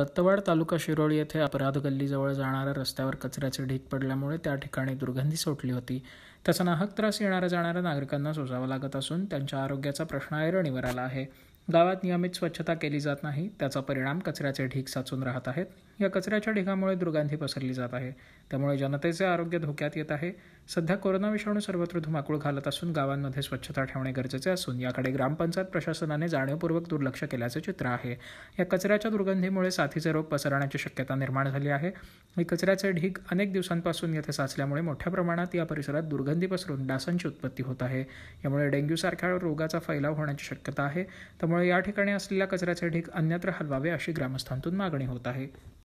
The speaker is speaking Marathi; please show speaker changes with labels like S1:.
S1: दत्तवाड तालुका शिरोळी येथे अपराध गल्लीजवळ जाणाऱ्या रस्त्यावर कचऱ्याचे ढीक पडल्यामुळे त्या ठिकाणी दुर्गंधी सोटली होती त्याचा नाहक त्रास येणाऱ्या जाणाऱ्या नागरिकांना सोसावा लागत असून त्यांच्या आरोग्याचा प्रश्न ऐरणीवर आला आहे गावात नियमित स्वच्छता केली जात नाही त्याचा परिणाम कचऱ्याचे ढीग साचून राहत आहेत या कचऱ्याच्या ढिगामुळे दुर्गंधी पसरली जात आहे त्यामुळे जनतेचे आरोग्य धोक्यात येत आहे सध्या कोरोना विषाणू सर्वत्र धुमाकूळ घालत असून गावांमध्ये स्वच्छता ठेवणे गरजेचे असून याकडे ग्रामपंचायत प्रशासनाने जाणीवपूर्वक दुर्लक्ष केल्याचे चित्र आहे या कचऱ्याच्या दुर्गंधीमुळे साथीचे रोग पसरण्याची शक्यता निर्माण झाली आहे या कचऱ्याचे ढीग अनेक दिवसांपासून येथे साचल्यामुळे मोठ्या प्रमाणात या परिसरात दुर्गंधी पसरून डासांची उत्पत्ती होत आहे यामुळे डेंग्यूसारख्या रोगाचा फैलाव होण्याची शक्यता आहे त्यामुळे या ठिकाणी असलेला कचऱ्याचे ढीक अन्यत्र हलवावे अशी ग्रामस्थांतून मागणी होत आहे